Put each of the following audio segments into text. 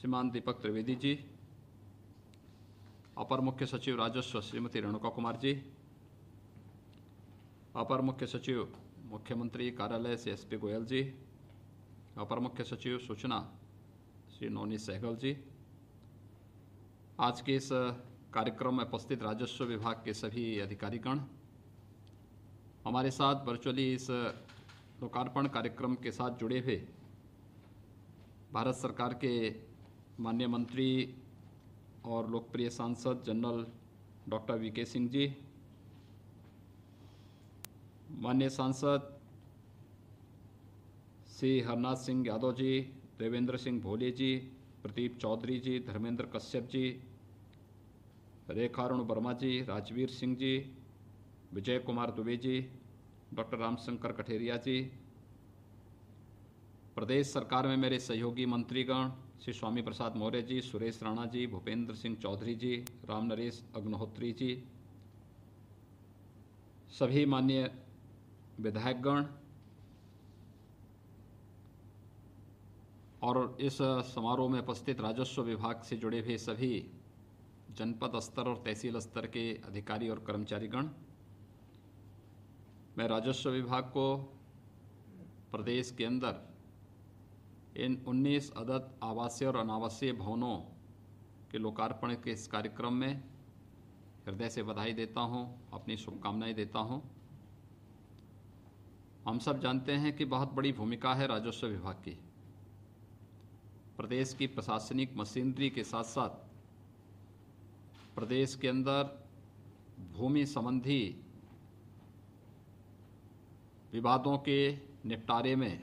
श्रीमान दीपक त्रिवेदी जी अपर मुख्य सचिव राजस्व श्रीमती रेणुका कुमार जी अपर मुख्य सचिव मुख्यमंत्री कार्यालय से एस पी गोयल जी अपर मुख्य सचिव सूचना श्री नोनी सहगल जी आज के इस कार्यक्रम में उपस्थित राजस्व विभाग के सभी अधिकारीगण हमारे साथ वर्चुअली इस लोकार्पण कार्यक्रम के साथ जुड़े हुए भारत सरकार के माननीय मंत्री और लोकप्रिय सांसद जनरल डॉक्टर वी के सिंह जी मान्य सांसद श्री हरनाथ सिंह यादव जी देवेंद्र सिंह भोले जी प्रदीप चौधरी जी धर्मेंद्र कश्यप जी रेखारुण वर्मा जी राजवीर सिंह जी विजय कुमार दुबे जी डॉक्टर रामशंकर कठेरिया जी प्रदेश सरकार में मेरे सहयोगी मंत्रीगण श्री स्वामी प्रसाद मौर्य जी सुरेश राणा जी भूपेंद्र सिंह चौधरी जी राम नरेश अग्निहोत्री जी सभी माननीय विधायकगण और इस समारोह में उपस्थित राजस्व विभाग से जुड़े हुए सभी जनपद स्तर और तहसील स्तर के अधिकारी और कर्मचारीगण मैं राजस्व विभाग को प्रदेश के अंदर इन 19 अदद आवासीय और अनावासीय भवनों के लोकार्पण के इस कार्यक्रम में हृदय से बधाई देता हूँ अपनी शुभकामनाएं देता हूँ हम सब जानते हैं कि बहुत बड़ी भूमिका है राजस्व विभाग की प्रदेश की प्रशासनिक मशीनरी के साथ साथ प्रदेश के अंदर भूमि संबंधी विवादों के निपटारे में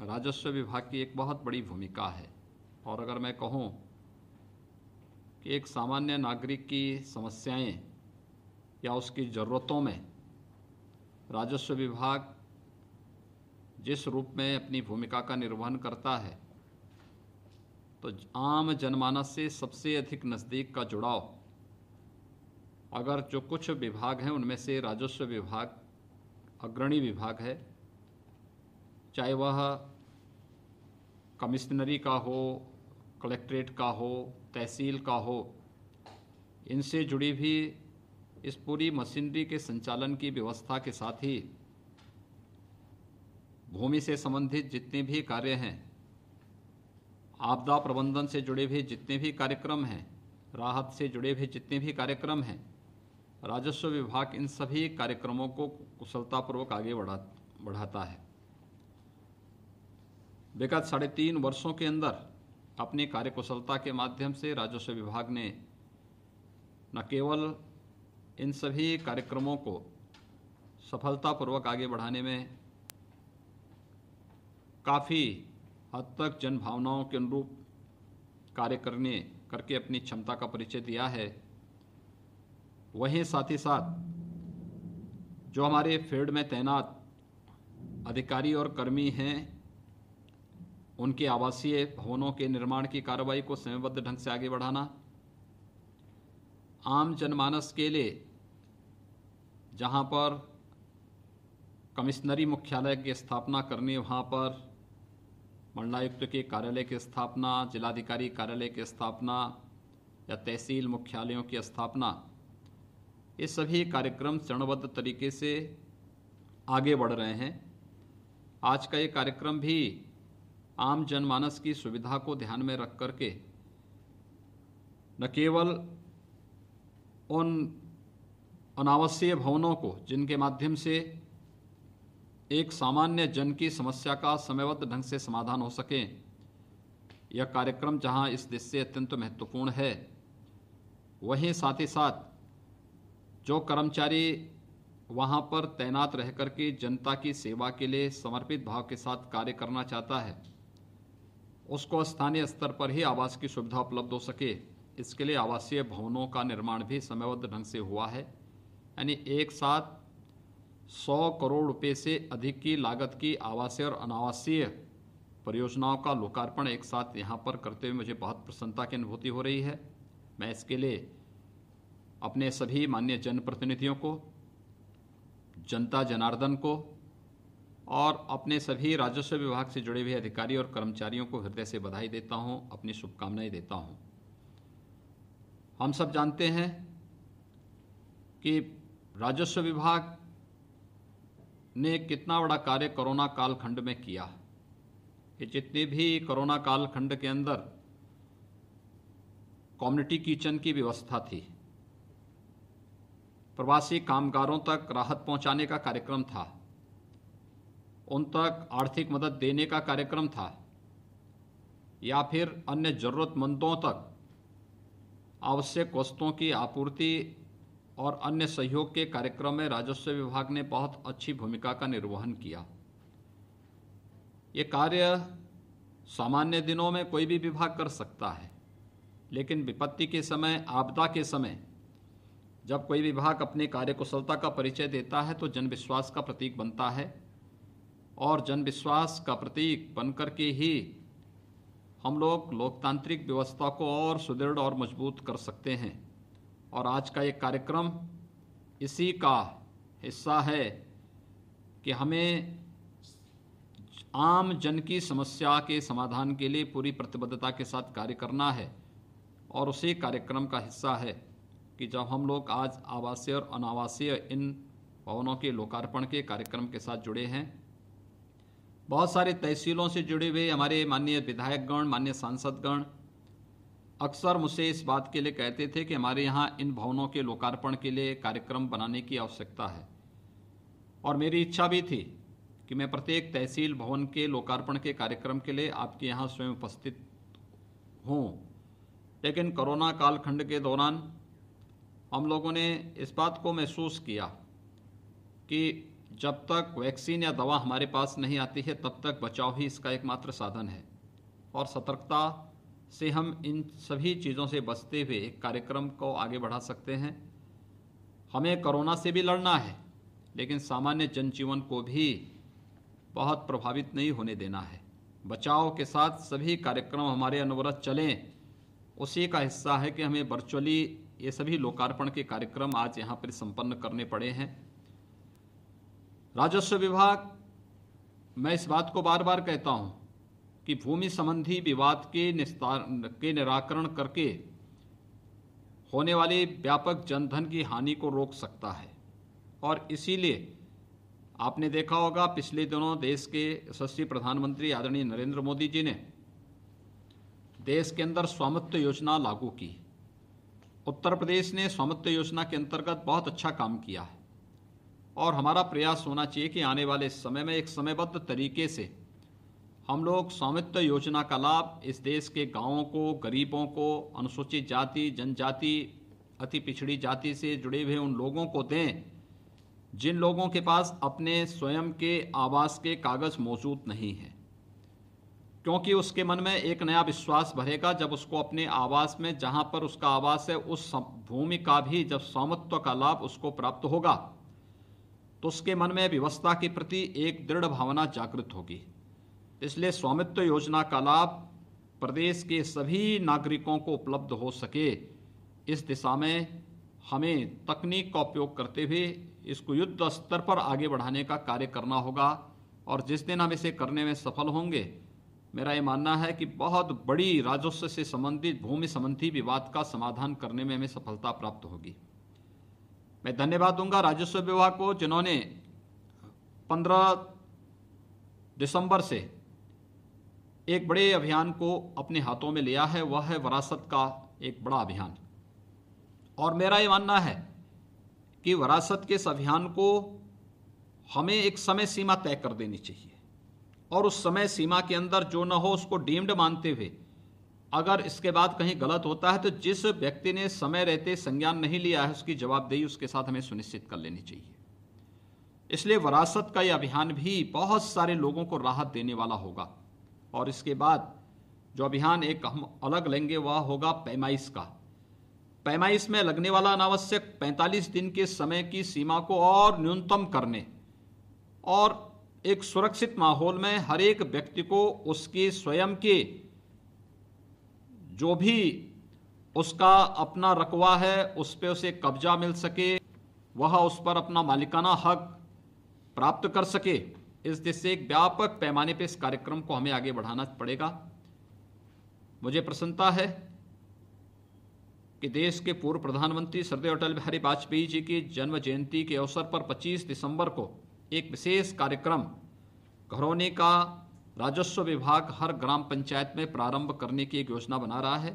राजस्व विभाग की एक बहुत बड़ी भूमिका है और अगर मैं कहूँ कि एक सामान्य नागरिक की समस्याएं या उसकी ज़रूरतों में राजस्व विभाग जिस रूप में अपनी भूमिका का निर्वहन करता है तो आम जनमानस से सबसे अधिक नज़दीक का जुड़ाव अगर जो कुछ विभाग हैं उनमें से राजस्व विभाग अग्रणी विभाग है चाहे वह कमिश्नरी का हो कलेक्ट्रेट का हो तहसील का हो इनसे जुड़ी भी इस पूरी मशीनरी के संचालन की व्यवस्था के साथ ही भूमि से संबंधित जितने भी कार्य हैं आपदा प्रबंधन से जुड़े भी जितने भी कार्यक्रम हैं राहत से जुड़े भी जितने भी कार्यक्रम हैं राजस्व विभाग इन सभी कार्यक्रमों को कुशलतापूर्वक आगे बढ़ा बढ़ाता है विगत साढ़े तीन वर्षों के अंदर अपनी कार्यकुशलता के माध्यम से राजस्व विभाग ने न केवल इन सभी कार्यक्रमों को सफलतापूर्वक आगे बढ़ाने में काफ़ी हद तक जन भावनाओं के अनुरूप कार्य करने करके अपनी क्षमता का परिचय दिया है वहीं साथ ही साथ जो हमारे फील्ड में तैनात अधिकारी और कर्मी हैं उनके आवासीय भवनों के निर्माण की कार्रवाई को समयबद्ध ढंग से आगे बढ़ाना आम जनमानस के लिए जहां पर कमिश्नरी मुख्यालय की स्थापना करनी वहां पर मंडलायुक्त के कार्यालय की स्थापना जिलाधिकारी कार्यालय की स्थापना या तहसील मुख्यालयों की स्थापना ये सभी कार्यक्रम चरणबद्ध तरीके से आगे बढ़ रहे हैं आज का ये कार्यक्रम भी आम जनमानस की सुविधा को ध्यान में रख करके न केवल उन अनावश्यक भवनों को जिनके माध्यम से एक सामान्य जन की समस्या का समयबद्ध ढंग से समाधान हो सके यह कार्यक्रम जहां इस देश से अत्यंत महत्वपूर्ण है वहीं साथ ही साथ जो कर्मचारी वहां पर तैनात रह करके जनता की सेवा के लिए समर्पित भाव के साथ कार्य करना चाहता है उसको स्थानीय स्तर पर ही आवास की सुविधा उपलब्ध हो सके इसके लिए आवासीय भवनों का निर्माण भी समयबद्ध ढंग से हुआ है यानी एक साथ सौ करोड़ रुपए से अधिक की लागत की आवासीय और अनावासीय परियोजनाओं का लोकार्पण एक साथ यहाँ पर करते हुए मुझे बहुत प्रसन्नता की अनुभूति हो रही है मैं इसके लिए अपने सभी मान्य जनप्रतिनिधियों को जनता जनार्दन को और अपने सभी राजस्व विभाग से जुड़े हुए अधिकारी और कर्मचारियों को हृदय से बधाई देता हूं अपनी शुभकामनाएं देता हूं हम सब जानते हैं कि राजस्व विभाग ने कितना बड़ा कार्य कोरोना कालखंड में किया कि जितने भी कोरोना कालखंड के अंदर कम्युनिटी किचन की व्यवस्था थी प्रवासी कामगारों तक राहत पहुंचाने का कार्यक्रम था उन तक आर्थिक मदद देने का कार्यक्रम था या फिर अन्य ज़रूरतमंदों तक आवश्यक वस्तुओं की आपूर्ति और अन्य सहयोग के कार्यक्रम में राजस्व विभाग ने बहुत अच्छी भूमिका का निर्वहन किया ये कार्य सामान्य दिनों में कोई भी विभाग कर सकता है लेकिन विपत्ति के समय आपदा के समय जब कोई विभाग अपने कार्य कुशलता का परिचय देता है तो जनविश्वास का प्रतीक बनता है और जन विश्वास का प्रतीक बनकर के ही हम लोग लोकतांत्रिक व्यवस्था को और सुदृढ़ और मजबूत कर सकते हैं और आज का ये कार्यक्रम इसी का हिस्सा है कि हमें आम जन की समस्या के समाधान के लिए पूरी प्रतिबद्धता के साथ कार्य करना है और उसी कार्यक्रम का हिस्सा है कि जब हम लोग आज आवासीय और अनावासीय इन भवनों के लोकार्पण के कार्यक्रम के साथ जुड़े हैं बहुत सारे तहसीलों से जुड़े हुए हमारे माननीय विधायकगण माननीय सांसदगण अक्सर मुझसे इस बात के लिए कहते थे कि हमारे यहाँ इन भवनों के लोकार्पण के लिए कार्यक्रम बनाने की आवश्यकता है और मेरी इच्छा भी थी कि मैं प्रत्येक तहसील भवन के लोकार्पण के कार्यक्रम के लिए आपके यहाँ स्वयं उपस्थित हूँ लेकिन कोरोना कालखंड के दौरान हम लोगों ने इस बात को महसूस किया कि जब तक वैक्सीन या दवा हमारे पास नहीं आती है तब तक बचाव ही इसका एकमात्र साधन है और सतर्कता से हम इन सभी चीज़ों से बचते हुए एक कार्यक्रम को आगे बढ़ा सकते हैं हमें कोरोना से भी लड़ना है लेकिन सामान्य जनजीवन को भी बहुत प्रभावित नहीं होने देना है बचाव के साथ सभी कार्यक्रम हमारे अनवरत चलें उसी का हिस्सा है कि हमें वर्चुअली ये सभी लोकार्पण के कार्यक्रम आज यहाँ पर संपन्न करने पड़े हैं राजस्व विभाग मैं इस बात को बार बार कहता हूँ कि भूमि संबंधी विवाद के निस्तार के निराकरण करके होने वाले व्यापक जनधन की हानि को रोक सकता है और इसीलिए आपने देखा होगा पिछले दिनों देश के यशस्वी प्रधानमंत्री आदरणीय नरेंद्र मोदी जी ने देश के अंदर स्वामित्व योजना लागू की उत्तर प्रदेश ने स्वामित्व योजना के अंतर्गत बहुत अच्छा काम किया है और हमारा प्रयास होना चाहिए कि आने वाले समय में एक समयबद्ध तरीके से हम लोग स्वामित्व योजना का लाभ इस देश के गांवों को गरीबों को अनुसूचित जाति जनजाति अति पिछड़ी जाति से जुड़े हुए उन लोगों को दें जिन लोगों के पास अपने स्वयं के आवास के कागज़ मौजूद नहीं हैं क्योंकि उसके मन में एक नया विश्वास भरेगा जब उसको अपने आवास में जहाँ पर उसका आवास है उस भूमि का भी जब स्वामित्व का लाभ उसको प्राप्त होगा तो उसके मन में व्यवस्था के प्रति एक दृढ़ भावना जागृत होगी इसलिए स्वामित्व योजना का लाभ प्रदेश के सभी नागरिकों को उपलब्ध हो सके इस दिशा में हमें तकनीक का उपयोग करते हुए इसको युद्ध स्तर पर आगे बढ़ाने का कार्य करना होगा और जिस दिन हम इसे करने में सफल होंगे मेरा ये मानना है कि बहुत बड़ी राजस्व से संबंधित भूमि संबंधी विवाद का समाधान करने में हमें सफलता प्राप्त होगी मैं धन्यवाद दूंगा राजस्व विभाग को जिन्होंने 15 दिसंबर से एक बड़े अभियान को अपने हाथों में लिया है वह है वरासत का एक बड़ा अभियान और मेरा ये मानना है कि वरासत के इस अभियान को हमें एक समय सीमा तय कर देनी चाहिए और उस समय सीमा के अंदर जो न हो उसको डीम्ड मानते हुए अगर इसके बाद कहीं गलत होता है तो जिस व्यक्ति ने समय रहते संज्ञान नहीं लिया है उसकी जवाबदेही उसके साथ हमें सुनिश्चित कर लेनी चाहिए इसलिए वरासत का यह अभियान भी बहुत सारे लोगों को राहत देने वाला होगा और इसके बाद जो अभियान एक हम अलग लेंगे वह होगा पैमाइश का पैमाइश में लगने वाला अनावश्यक 45 दिन के समय की सीमा को और न्यूनतम करने और एक सुरक्षित माहौल में हर एक व्यक्ति को उसके स्वयं के जो भी उसका अपना रकवा है उस पर उसे कब्जा मिल सके वह उस पर अपना मालिकाना हक प्राप्त कर सके इस दिश एक व्यापक पैमाने पर इस कार्यक्रम को हमें आगे बढ़ाना पड़ेगा मुझे प्रसन्नता है कि देश के पूर्व प्रधानमंत्री सरदेव अटल बिहारी वाजपेयी जी की जन्म जयंती के अवसर पर 25 दिसंबर को एक विशेष कार्यक्रम घरौनी का राजस्व विभाग हर ग्राम पंचायत में प्रारंभ करने की एक योजना बना रहा है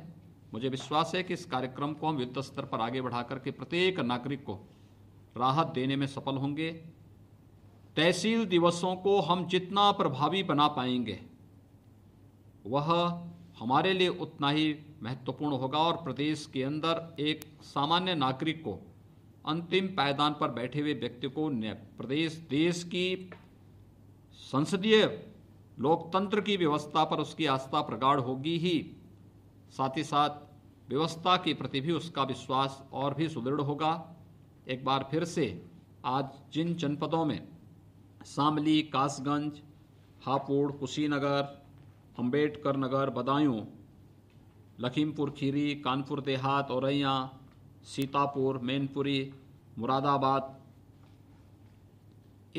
मुझे विश्वास है कि इस कार्यक्रम को हम युद्ध स्तर पर आगे बढ़ा करके प्रत्येक नागरिक को राहत देने में सफल होंगे तहसील दिवसों को हम जितना प्रभावी बना पाएंगे वह हमारे लिए उतना ही महत्वपूर्ण होगा और प्रदेश के अंदर एक सामान्य नागरिक को अंतिम पायदान पर बैठे हुए व्यक्ति को प्रदेश देश की संसदीय लोकतंत्र की व्यवस्था पर उसकी आस्था प्रगाढ़ होगी ही साथ ही साथ व्यवस्था के प्रति भी उसका विश्वास और भी सुदृढ़ होगा एक बार फिर से आज जिन जनपदों में शामली कासगंज हापुड़ कुशीनगर अम्बेडकर नगर बदायूं लखीमपुर खीरी कानपुर देहात औरैया सीतापुर मैनपुरी मुरादाबाद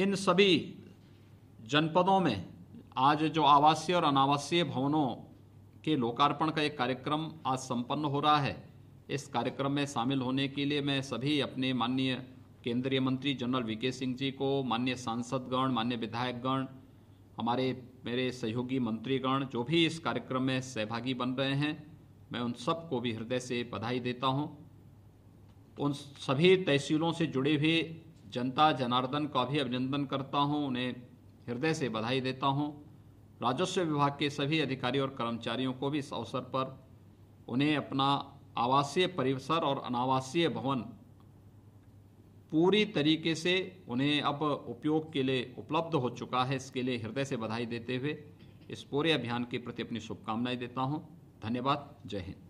इन सभी जनपदों में आज जो आवासीय और अनावासीय भवनों के लोकार्पण का एक कार्यक्रम आज संपन्न हो रहा है इस कार्यक्रम में शामिल होने के लिए मैं सभी अपने माननीय केंद्रीय मंत्री जनरल वी के सिंह जी को माननीय सांसदगण माननीय विधायकगण हमारे मेरे सहयोगी मंत्रीगण जो भी इस कार्यक्रम में सहभागी बन रहे हैं मैं उन सबको भी हृदय से बधाई देता हूँ उन सभी तहसीलों से जुड़े हुए जनता जनार्दन का भी अभिनंदन करता हूँ उन्हें हृदय से बधाई देता हूँ राजस्व विभाग के सभी अधिकारी और कर्मचारियों को भी इस अवसर पर उन्हें अपना आवासीय परिसर और अनावासीय भवन पूरी तरीके से उन्हें अब उपयोग के लिए उपलब्ध हो चुका है इसके लिए हृदय से बधाई देते हुए इस पूरे अभियान के प्रति अपनी शुभकामनाएं देता हूं धन्यवाद जय हिंद